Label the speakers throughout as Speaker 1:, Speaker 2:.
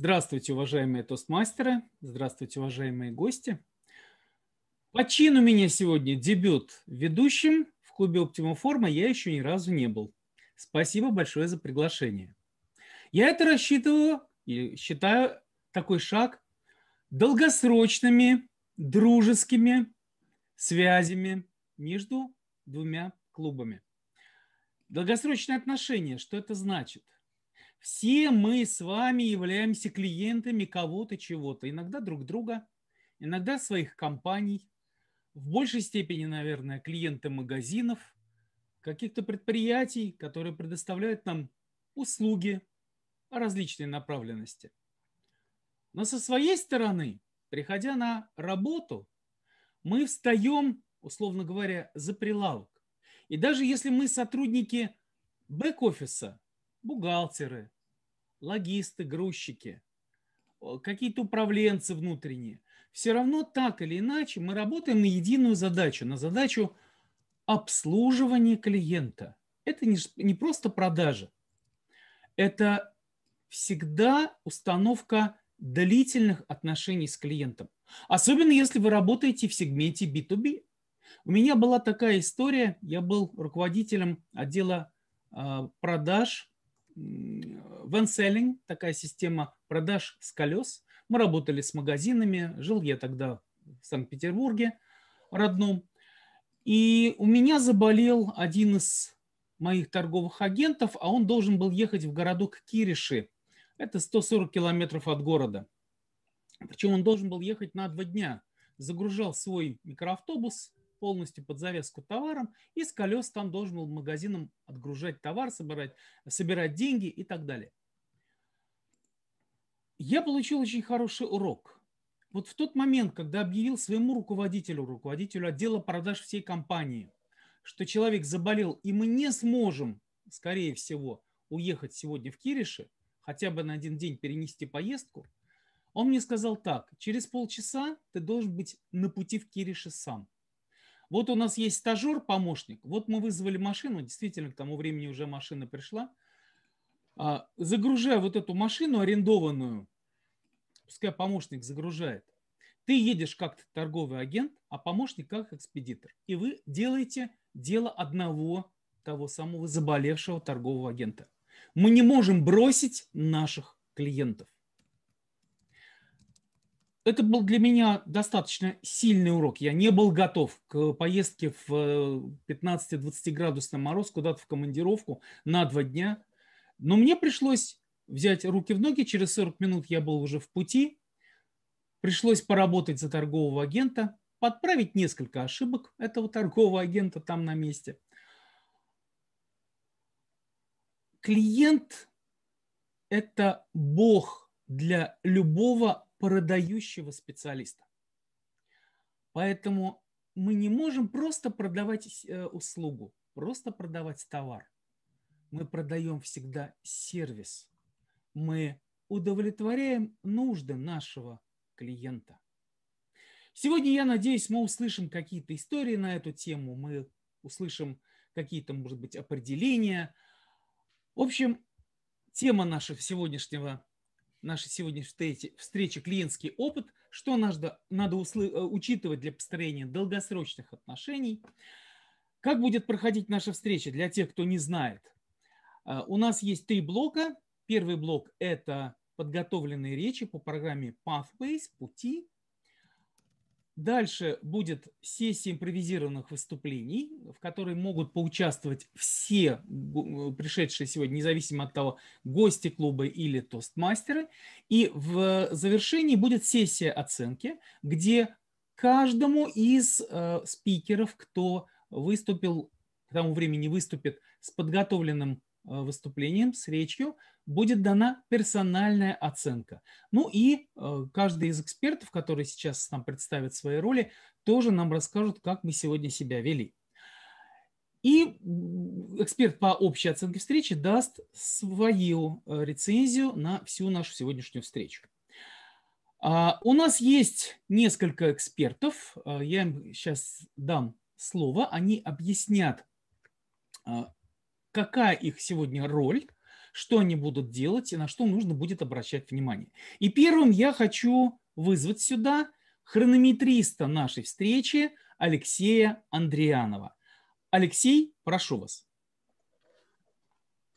Speaker 1: Здравствуйте, уважаемые тостмастеры, здравствуйте, уважаемые гости. По чину меня сегодня дебют ведущим в клубе «Оптимум форма» я еще ни разу не был. Спасибо большое за приглашение. Я это рассчитываю и считаю такой шаг долгосрочными, дружескими связями между двумя клубами. Долгосрочные отношения, что это значит – все мы с вами являемся клиентами кого-то, чего-то. Иногда друг друга, иногда своих компаний. В большей степени, наверное, клиенты магазинов, каких-то предприятий, которые предоставляют нам услуги различной направленности. Но со своей стороны, приходя на работу, мы встаем, условно говоря, за прилавок. И даже если мы сотрудники бэк-офиса, бухгалтеры, логисты, грузчики, э, какие-то управленцы внутренние. Все равно так или иначе мы работаем на единую задачу, на задачу обслуживания клиента. Это не, не просто продажа. Это всегда установка длительных отношений с клиентом. Особенно если вы работаете в сегменте B2B. У меня была такая история. Я был руководителем отдела а, продаж венселлинг, такая система продаж с колес. Мы работали с магазинами, жил я тогда в Санкт-Петербурге родном. И у меня заболел один из моих торговых агентов, а он должен был ехать в городок Кириши. Это 140 километров от города. Причем он должен был ехать на два дня. Загружал свой микроавтобус, полностью под завязку товаром, и с колес там должен был магазинам отгружать товар, собирать, собирать деньги и так далее. Я получил очень хороший урок. Вот в тот момент, когда объявил своему руководителю, руководителю отдела продаж всей компании, что человек заболел, и мы не сможем, скорее всего, уехать сегодня в Кириши, хотя бы на один день перенести поездку, он мне сказал так, через полчаса ты должен быть на пути в Кириши сам. Вот у нас есть стажер-помощник. Вот мы вызвали машину, действительно, к тому времени уже машина пришла. А, Загружая вот эту машину арендованную, пускай помощник загружает, ты едешь как торговый агент, а помощник как экспедитор. И вы делаете дело одного того самого заболевшего торгового агента. Мы не можем бросить наших клиентов это был для меня достаточно сильный урок. Я не был готов к поездке в 15-20 э, градусный мороз куда-то в командировку на два дня. Но мне пришлось взять руки в ноги. Через 40 минут я был уже в пути. Пришлось поработать за торгового агента, подправить несколько ошибок этого торгового агента там на месте. Клиент – это бог для любого продающего специалиста. Поэтому мы не можем просто продавать э, услугу, просто продавать товар. Мы продаем всегда сервис. Мы удовлетворяем нужды нашего клиента. Сегодня, я надеюсь, мы услышим какие-то истории на эту тему, мы услышим какие-то, может быть, определения. В общем, тема нашего сегодняшнего нашей сегодняшней встречи клиентский опыт, что надо, надо услы, э, учитывать для построения долгосрочных отношений, как будет проходить наша встреча для тех, кто не знает. Э, у нас есть три блока. Первый блок – это подготовленные речи по программе Pathways, пути. Дальше будет сессия импровизированных выступлений, в которой могут поучаствовать все пришедшие сегодня, независимо от того, гости клуба или тостмастеры. И в завершении будет сессия оценки, где каждому из э, спикеров, кто выступил, к тому времени выступит с подготовленным Э, выступлением, с речью будет дана персональная оценка. Ну и э, каждый из экспертов, которые сейчас нам представят свои роли, тоже нам расскажут, как мы сегодня себя вели. И эксперт по общей оценке встречи даст свою э, рецензию на всю нашу сегодняшнюю встречу. А, у нас есть несколько экспертов. Я им сейчас дам слово. Они объяснят какая их сегодня роль, что они будут делать и на что нужно будет обращать внимание. И первым я хочу вызвать сюда хронометриста нашей встречи Алексея Андрианова. Алексей, прошу вас.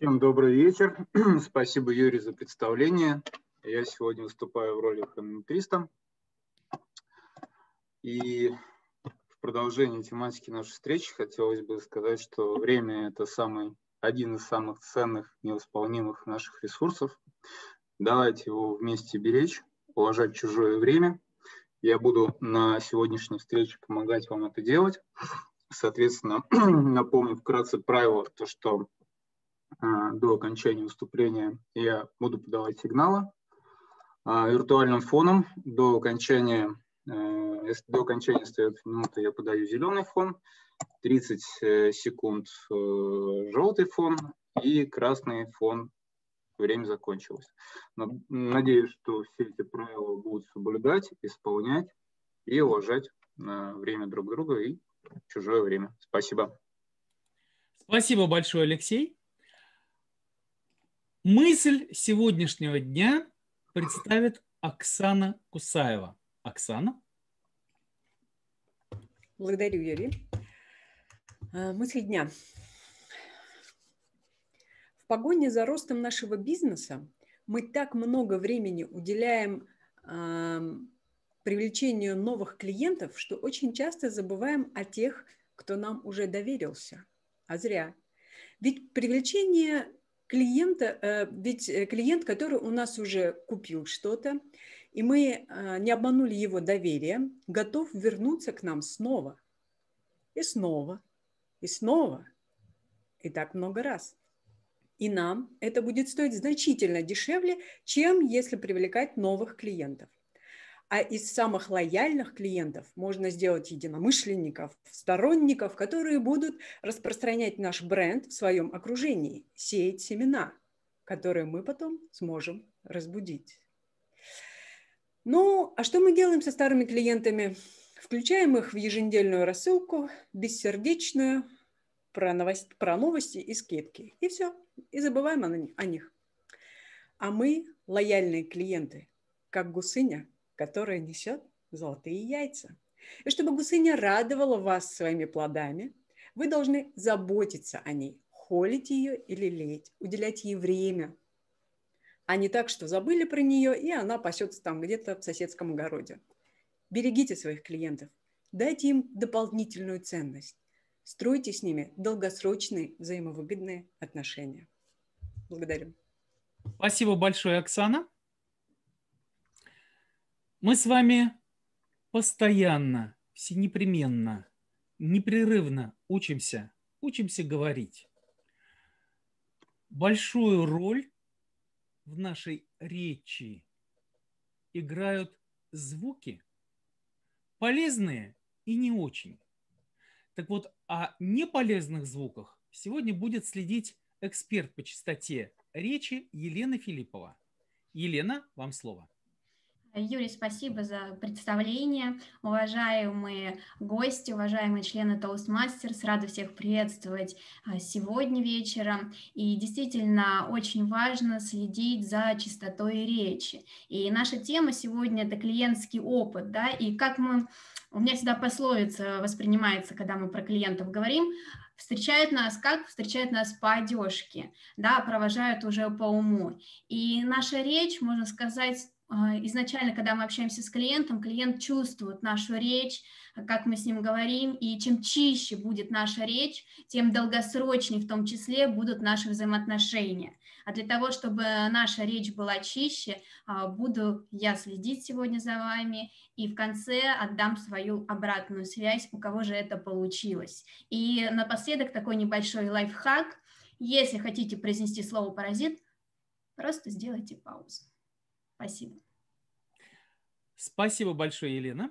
Speaker 2: Всем добрый вечер. Спасибо, Юрий, за представление. Я сегодня выступаю в роли хронометриста. И продолжение тематики нашей встречи хотелось бы сказать, что время – это самый, один из самых ценных, невосполнимых наших ресурсов. Давайте его вместе беречь, уважать чужое время. Я буду на сегодняшней встрече помогать вам это делать. Соответственно, напомню вкратце правило, то, что э, до окончания выступления я буду подавать сигналы э, виртуальным фоном до окончания Э, если до окончания остается минута, я подаю зеленый фон, 30 э, секунд э, желтый фон и красный фон время закончилось. Надеюсь, что все эти правила будут соблюдать, исполнять и уважать время друг друга и чужое время. Спасибо.
Speaker 1: Спасибо большое, Алексей. Мысль сегодняшнего дня представит Оксана Кусаева. Оксана.
Speaker 3: Благодарю, Юрий. А, мысль дня. В погоне за ростом нашего бизнеса мы так много времени уделяем э, привлечению новых клиентов, что очень часто забываем о тех, кто нам уже доверился. А зря. Ведь привлечение клиента, э, ведь э, клиент, который у нас уже купил что-то, и мы а, не обманули его доверие, готов вернуться к нам снова. И снова, и снова, и так много раз. И нам это будет стоить значительно дешевле, чем если привлекать новых клиентов. А из самых лояльных клиентов можно сделать единомышленников, сторонников, которые будут распространять наш бренд в своем окружении, сеять семена, которые мы потом сможем разбудить. Ну, а что мы делаем со старыми клиентами? Включаем их в еженедельную рассылку, бессердечную, про, новость, про новости и скидки. И все. И забываем о, о них. А мы лояльные клиенты, как гусыня, которая несет золотые яйца. И чтобы гусыня радовала вас своими плодами, вы должны заботиться о ней, холить ее или лелеять, уделять ей время, а не так, что забыли про нее, и она пасется там где-то в соседском огороде. Берегите своих клиентов, дайте им дополнительную ценность, стройте с ними долгосрочные взаимовыгодные отношения. Благодарю.
Speaker 1: Спасибо большое, Оксана. Мы с вами постоянно, всенепременно, непрерывно учимся, учимся говорить. Большую роль в нашей речи играют звуки, полезные и не очень. Так вот, о неполезных звуках сегодня будет следить эксперт по частоте речи Елена Филиппова. Елена, вам слово.
Speaker 4: Юрий, спасибо за представление. Уважаемые гости, уважаемые члены Toastmasters, рада всех приветствовать а, сегодня вечером. И действительно, очень важно следить за чистотой речи. И наша тема сегодня – это клиентский опыт, да, и как мы у меня всегда пословица воспринимается, когда мы про клиентов говорим, встречают нас как? Встречают нас по одежке, да, провожают уже по уму. И наша речь, можно сказать, а, изначально, когда мы общаемся с клиентом, клиент чувствует нашу речь, как мы с ним говорим, и чем чище будет наша речь, тем долгосрочнее в том числе будут наши взаимоотношения. А для того, чтобы наша речь была чище, а, буду я следить сегодня за вами и в конце отдам свою обратную связь, у кого же это получилось. И напоследок такой небольшой лайфхак. Если хотите произнести слово «паразит», просто сделайте паузу. Спасибо.
Speaker 1: Спасибо большое, Елена.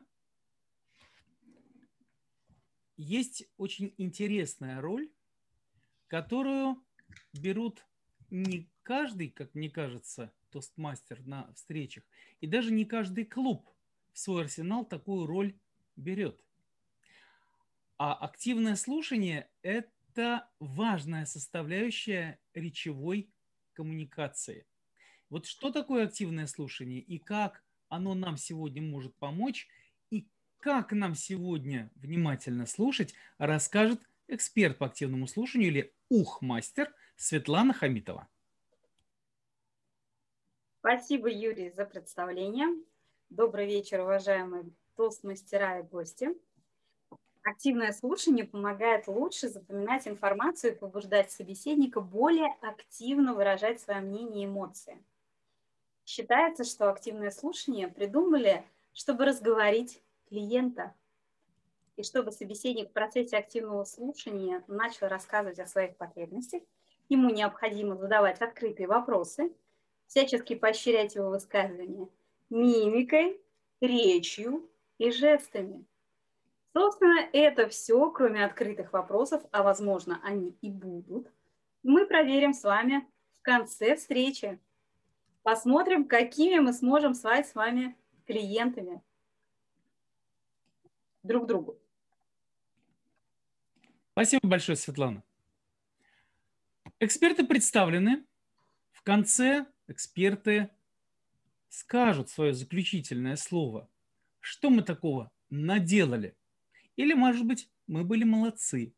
Speaker 1: Есть очень интересная роль, которую берут не каждый, как мне кажется, тостмастер на встречах, и даже не каждый клуб в свой арсенал такую роль берет. А активное слушание – это важная составляющая речевой коммуникации. Вот что такое активное слушание и как – оно нам сегодня может помочь и как нам сегодня внимательно слушать, расскажет эксперт по активному слушанию или ухмастер Светлана Хамитова.
Speaker 4: Спасибо, Юрий, за представление. Добрый вечер, уважаемые тост-мастера и гости. Активное слушание помогает лучше запоминать информацию и побуждать собеседника более активно выражать свое мнение и эмоции – Считается, что активное слушание придумали, чтобы разговорить клиента и чтобы собеседник в процессе активного слушания начал рассказывать о своих потребностях. Ему необходимо задавать открытые вопросы, всячески поощрять его высказывания мимикой, речью и жестами. Собственно, это все, кроме открытых вопросов, а возможно, они и будут, мы проверим с вами в конце встречи. Посмотрим, какими мы сможем стать с вами клиентами друг другу.
Speaker 1: Спасибо большое, Светлана. Эксперты представлены. В конце эксперты скажут свое заключительное слово. Что мы такого наделали? Или, может быть, мы были молодцы,